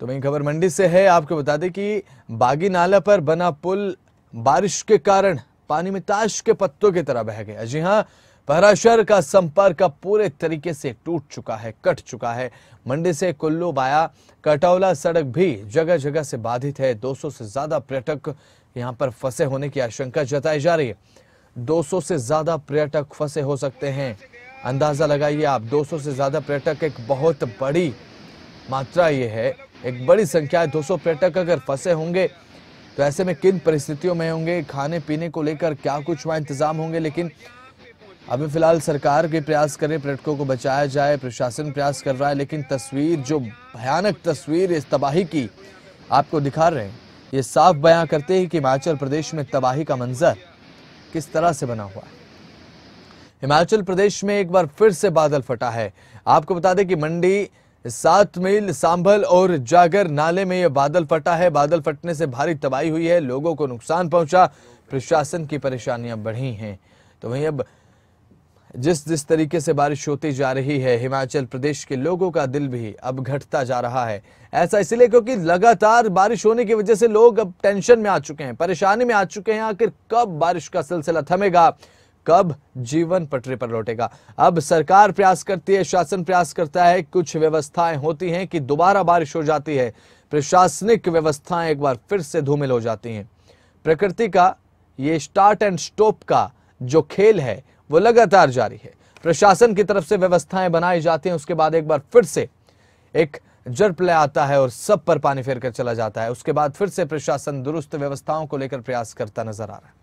तो वही खबर मंडी से है आपको बता दें कि बागी नाला पर बना पुल बारिश के कारण पानी में ताश के पत्तों की तरह बह गया जी हाँ पहराशर का संपर्क पूरे तरीके से टूट चुका है कट चुका है मंडी से कुल्लू बाया कटौला सड़क भी जगह जगह से बाधित है 200 से ज्यादा पर्यटक यहां पर फंसे होने की आशंका जताई जा रही है 200 से ज्यादा पर्यटक फंसे हो सकते हैं अंदाजा लगाइए आप 200 से ज्यादा पर्यटक एक बहुत बड़ी मात्रा ये है एक बड़ी संख्या है 200 पर्यटक अगर फंसे होंगे तो ऐसे में किन परिस्थितियों में होंगे खाने पीने को लेकर क्या कुछ वहाँ इंतजाम होंगे लेकिन अभी फिलहाल सरकार के प्रयास करें पर्यटकों को बचाया जाए प्रशासन प्रयास कर रहा है लेकिन तस्वीर जो भयानक तस्वीर इस तबाही की आपको दिखा रहे हैं ये साफ बयां करते हैं कि हिमाचल प्रदेश में तबाही का मंजर किस तरह से बना हुआ है हिमाचल प्रदेश में एक बार फिर से बादल फटा है आपको बता दें कि मंडी सात मील सांभल और जागर नाले में यह बादल फटा है बादल फटने से भारी तबाही हुई है लोगों को नुकसान पहुंचा प्रशासन की परेशानियां बढ़ी हैं तो वहीं अब जिस जिस तरीके से बारिश होती जा रही है हिमाचल प्रदेश के लोगों का दिल भी अब घटता जा रहा है ऐसा इसलिए क्योंकि लगातार बारिश होने की वजह से लोग अब टेंशन में आ चुके हैं परेशानी में आ चुके हैं आखिर कब बारिश का सिलसिला थमेगा कब जीवन पटरी पर लौटेगा अब सरकार प्रयास करती है शासन प्रयास करता है कुछ व्यवस्थाएं होती हैं कि दोबारा बारिश हो जाती है प्रशासनिक व्यवस्थाएं एक बार फिर से धूमिल हो जाती हैं प्रकृति का ये स्टार्ट एंड स्टॉप का जो खेल है वो लगातार जारी है प्रशासन की तरफ से व्यवस्थाएं बनाई जाती हैं उसके बाद एक बार फिर से एक जड़ ले आता है और सब पर पानी फेर कर चला जाता है उसके बाद फिर से प्रशासन दुरुस्त व्यवस्थाओं को लेकर प्रयास करता नजर आ रहा है